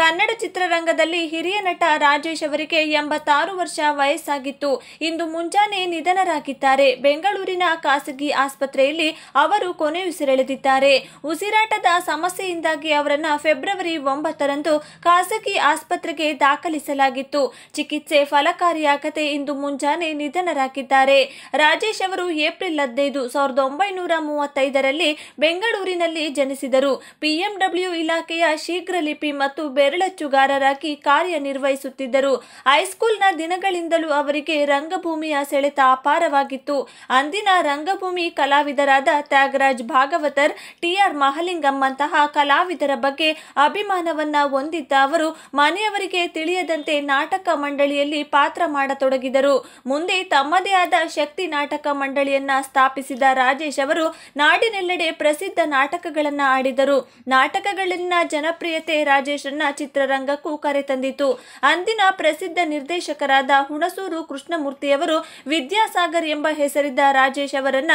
ಕನ್ನಡ ಚಿತ್ರರಂಗದಲ್ಲಿ ಹಿರಿಯ ನಟ ರಾಜೇಶ್ ಅವರಿಗೆ ಎಂಬತ್ತಾರು ವರ್ಷ ವಯಸ್ಸಾಗಿತ್ತು ಇಂದು ಮುಂಜಾನೆ ನಿಧನರಾಗಿದ್ದಾರೆ ಬೆಂಗಳೂರಿನ ಖಾಸಗಿ ಆಸ್ಪತ್ರೆಯಲ್ಲಿ ಅವರು ಕೊನೆಯುಸಿರೆಳೆದಿದ್ದಾರೆ ಉಸಿರಾಟದ ಸಮಸ್ಯೆಯಿಂದಾಗಿ ಅವರನ್ನು ಫೆಬ್ರವರಿ ಒಂಬತ್ತರಂದು ಖಾಸಗಿ ಆಸ್ಪತ್ರೆಗೆ ದಾಖಲಿಸಲಾಗಿತ್ತು ಚಿಕಿತ್ಸೆ ಫಲಕಾರಿಯಾಗದೆ ಇಂದು ಮುಂಜಾನೆ ನಿಧನರಾಗಿದ್ದಾರೆ ರಾಜೇಶ್ ಅವರು ಏಪ್ರಿಲ್ ಹದಿನೈದು ಸಾವಿರದ ಒಂಬೈನೂರ ಮೂವತ್ತೈದರಲ್ಲಿ ಬೆಂಗಳೂರಿನಲ್ಲಿ ಜನಿಸಿದರು ಪಿಎಂಡಬ್ಲ್ಯೂ ಇಲಾಖೆಯ ಶೀಘ್ರ ಲಿಪಿ ಮತ್ತು ಬೆರಳಚ್ಚುಗಾರರಾಗಿ ಕಾರ್ಯನಿರ್ವಹಿಸುತ್ತಿದ್ದರು ಹೈಸ್ಕೂಲ್ನ ದಿನಗಳಿಂದಲೂ ಅವರಿಗೆ ರಂಗಭೂಮಿಯ ಸೆಳೆತ ಅಪಾರವಾಗಿತ್ತು ಅಂದಿನ ರಂಗಭೂಮಿ ಕಲಾವಿದರಾದ ತ್ಯಾಗರಾಜ್ ಭಾಗವತರ್ ಟಿಆರ್ ಮಹಲಿಂಗಮ್ಮಂತಹ ಕಲಾವಿದರ ಬಗ್ಗೆ ಅಭಿಮಾನವನ್ನ ಹೊಂದಿದ್ದ ಅವರು ಮನೆಯವರಿಗೆ ತಿಳಿಯದಂತೆ ನಾಟಕ ಮಂಡಳಿಯಲ್ಲಿ ಪಾತ್ರ ಮಾಡತೊಡಗಿದರು ಮುಂದೆ ತಮ್ಮದೇ ಆದ ಶಕ್ತಿ ನಾಟಕ ಮಂಡಳಿಯನ್ನ ಸ್ಥಾಪಿಸಿದ ರಾಜೇಶ್ ಅವರು ನಾಡಿನೆಲ್ಲೆಡೆ ಪ್ರಸಿದ್ಧ ನಾಟಕಗಳನ್ನ ಆಡಿದರು ನಾಟಕಗಳಲ್ಲಿನ ಜನಪ್ರಿಯತೆ ರಾಜೇಶನ್ನ ಚಿತ್ರರಂಗಕ್ಕೂ ಕರೆತಂದಿತು ಅಂದಿನ ಪ್ರಸಿದ್ಧ ನಿರ್ದೇಶಕರಾದ ಹುಣಸೂರು ಕೃಷ್ಣಮೂರ್ತಿಯವರು ವಿದ್ಯಾಸಾಗರ್ ಎಂಬ ಹೆಸರಿದ್ದ ರಾಜೇಶ್ ಅವರನ್ನ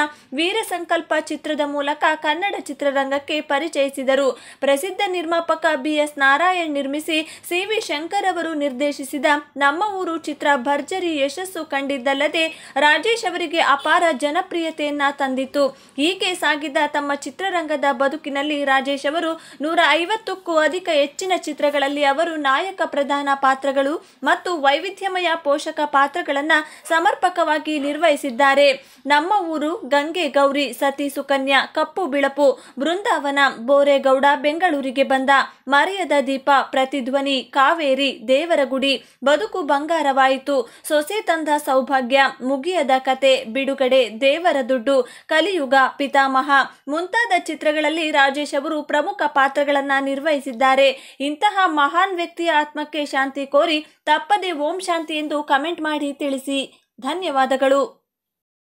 ಸಂಕಲ್ಪ ಚಿತ್ರದ ಮೂಲಕ ಕನ್ನಡ ಚಿತ್ರರಂಗಕ್ಕೆ ಪರಿಚಯಿಸಿದರು ಪ್ರಸಿದ್ಧ ನಿರ್ಮಾಪಕ ಬಿ ಎಸ್ ನಾರಾಯಣ್ ನಿರ್ಮಿಸಿ ಸಿ ವಿ ಶಂಕರ್ ಅವರು ನಿರ್ದೇಶಿಸಿದ ನಮ್ಮ ಊರು ಚಿತ್ರ ಭರ್ಜರಿ ಯಶಸ್ಸು ಕಂಡಿದ್ದಲ್ಲದೆ ರಾಜೇಶ್ ಅವರಿಗೆ ಅಪಾರ ಜನಪ್ರಿಯತೆಯನ್ನ ತಂದಿತ್ತು ಹೀಗೆ ಸಾಗಿದ್ದ ತಮ್ಮ ಚಿತ್ರರಂಗದ ಬದುಕಿನಲ್ಲಿ ರಾಜೇಶ್ ಅವರು ನೂರ ಐವತ್ತಕ್ಕೂ ಅಧಿಕ ಹೆಚ್ಚಿನ ಚಿತ್ರ ಚಿತ್ರಗಳಲ್ಲಿ ಅವರು ನಾಯಕ ಪ್ರಧಾನ ಪಾತ್ರಗಳು ಮತ್ತು ವೈವಿಧ್ಯಮಯ ಪೋಷಕ ಪಾತ್ರಗಳನ್ನು ಸಮರ್ಪಕವಾಗಿ ನಿರ್ವಹಿಸಿದ್ದಾರೆ ನಮ್ಮ ಊರು ಗಂಗೆ ಗೌರಿ ಸತಿ ಸುಕನ್ಯಾ ಕಪ್ಪು ಬಿಳಪು ಬೃಂದಾವನ ಬೋರೇಗೌಡ ಬೆಂಗಳೂರಿಗೆ ಬಂದ ಮರೆಯದ ದೀಪ ಪ್ರತಿಧ್ವನಿ ಕಾವೇರಿ ದೇವರಗುಡಿ ಬದುಕು ಬಂಗಾರವಾಯಿತು ಸೊಸೆ ತಂದ ಸೌಭಾಗ್ಯ ಮುಗಿಯದ ಕತೆ ಬಿಡುಗಡೆ ದೇವರ ದುಡ್ಡು ಕಲಿಯುಗ ಪಿತಾಮಹ ಮುಂತಾದ ಚಿತ್ರಗಳಲ್ಲಿ ರಾಜೇಶ್ ಅವರು ಪ್ರಮುಖ ಪಾತ್ರಗಳನ್ನು ನಿರ್ವಹಿಸಿದ್ದಾರೆ ಇಂತಹ ಮಹಾನ್ ವ್ಯಕ್ತಿಯ ಆತ್ಮಕ್ಕೆ ಶಾಂತಿ ಕೋರಿ ತಪ್ಪದೆ ಓಂ ಶಾಂತಿ ಎಂದು ಕಮೆಂಟ್ ಮಾಡಿ ತಿಳಿಸಿ ಧನ್ಯವಾದಗಳು